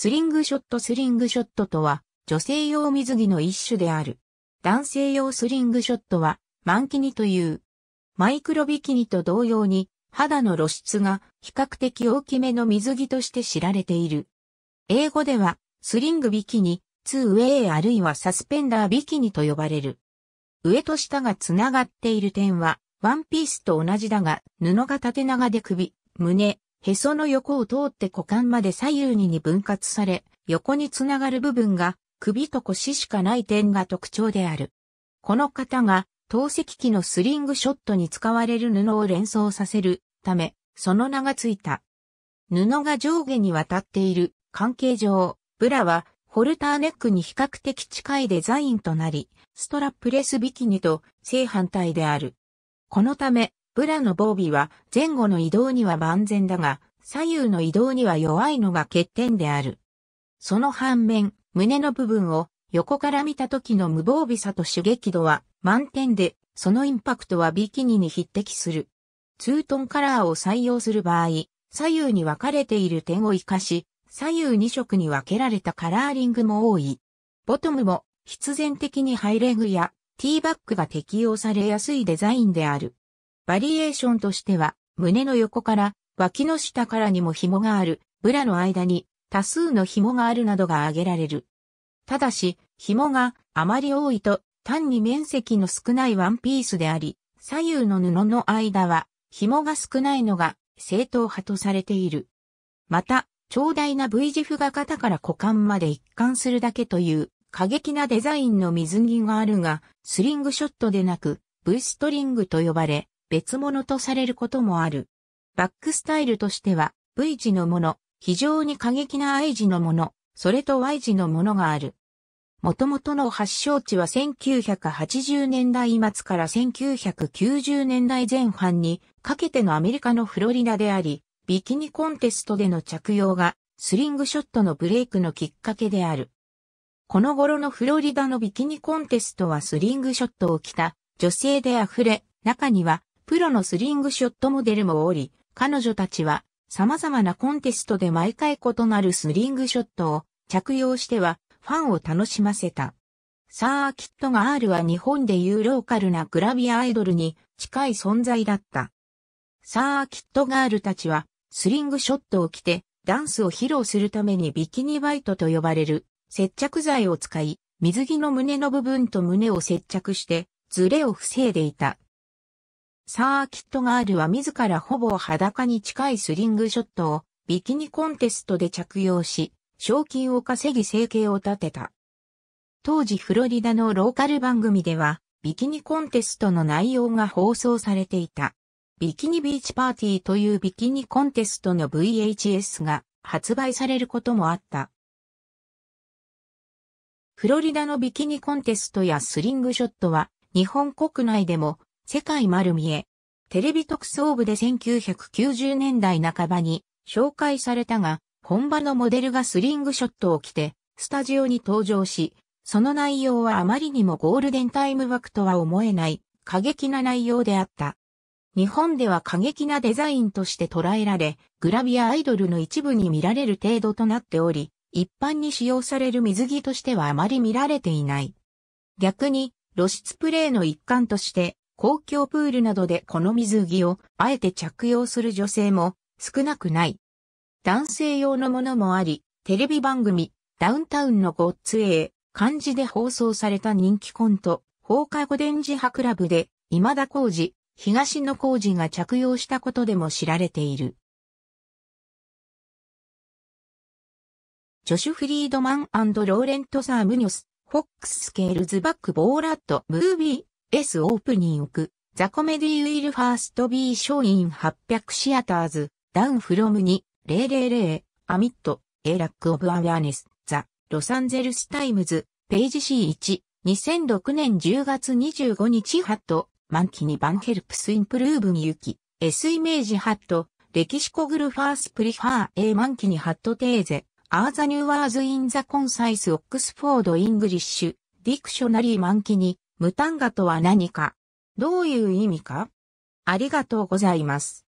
スリングショットスリングショットとは、女性用水着の一種である。男性用スリングショットは、マンキニという。マイクロビキニと同様に、肌の露出が比較的大きめの水着として知られている。英語では、スリングビキニ、ツーウェイあるいはサスペンダービキニと呼ばれる。上と下がつながっている点は、ワンピースと同じだが、布が縦長で首、胸、へその横を通って股間まで左右にに分割され、横につながる部分が首と腰しかない点が特徴である。この型が透析機のスリングショットに使われる布を連想させるため、その名がついた。布が上下に渡っている関係上、ブラはホルターネックに比較的近いデザインとなり、ストラップレスビキニと正反対である。このため、ブラの防備は前後の移動には万全だが、左右の移動には弱いのが欠点である。その反面、胸の部分を横から見た時の無防備さと刺激度は満点で、そのインパクトはビキニに匹敵する。ツートンカラーを採用する場合、左右に分かれている点を活かし、左右2色に分けられたカラーリングも多い。ボトムも必然的にハイレグやティーバッグが適用されやすいデザインである。バリエーションとしては、胸の横から脇の下からにも紐がある、ブラの間に多数の紐があるなどが挙げられる。ただし、紐があまり多いと単に面積の少ないワンピースであり、左右の布の間は紐が少ないのが正統派とされている。また、長大な V 字符が肩から股間まで一貫するだけという過激なデザインの水着があるが、スリングショットでなく、V ストリングと呼ばれ、別物とされることもある。バックスタイルとしては V 字のもの、非常に過激な I 字のもの、それと Y 字のものがある。元々の発祥地は1980年代末から1990年代前半にかけてのアメリカのフロリダであり、ビキニコンテストでの着用がスリングショットのブレイクのきっかけである。この頃のフロリダのビキニコンテストはスリングショットを着た女性で溢れ、中にはプロのスリングショットモデルもおり、彼女たちは様々なコンテストで毎回異なるスリングショットを着用してはファンを楽しませた。サーキットガールは日本でいうローカルなグラビアアイドルに近い存在だった。サーキットガールたちはスリングショットを着てダンスを披露するためにビキニバイトと呼ばれる接着剤を使い、水着の胸の部分と胸を接着してズレを防いでいた。サーキットガールは自らほぼ裸に近いスリングショットをビキニコンテストで着用し、賞金を稼ぎ生計を立てた。当時フロリダのローカル番組では、ビキニコンテストの内容が放送されていた。ビキニビーチパーティーというビキニコンテストの VHS が発売されることもあった。フロリダのビキニコンテストやスリングショットは日本国内でも世界丸見え。テレビ特捜部で1990年代半ばに紹介されたが、本場のモデルがスリングショットを着て、スタジオに登場し、その内容はあまりにもゴールデンタイム枠とは思えない過激な内容であった。日本では過激なデザインとして捉えられ、グラビアアイドルの一部に見られる程度となっており、一般に使用される水着としてはあまり見られていない。逆に、露出プレイの一環として、公共プールなどでこの水着をあえて着用する女性も少なくない。男性用のものもあり、テレビ番組、ダウンタウンのゴッツエ漢字で放送された人気コント、放課後電磁波クラブで、今田耕司、東野耕二が着用したことでも知られている。ジョシュ・フリードマンローレント・サー・ムニョス、フォックス・スケールズ・バック・ボーラット・ムービー。S オープニング、ザコメディウィルファースト B ショーイン800シアターズ、ダウンフロム2、000、アミット、A ラックオブアウェアネス、ザ、ロサンゼルスタイムズ、ページ C1、2006年10月25日ハット、満期バンヘルプスインプルーブミユキ、S イメージハット、レキシコグルファースプリファー A 満期にハットテーゼ、アーザニューワーズインザコンサイスオックスフォードイングリッシュ、ディクショナリー満期に、無単価とは何かどういう意味かありがとうございます。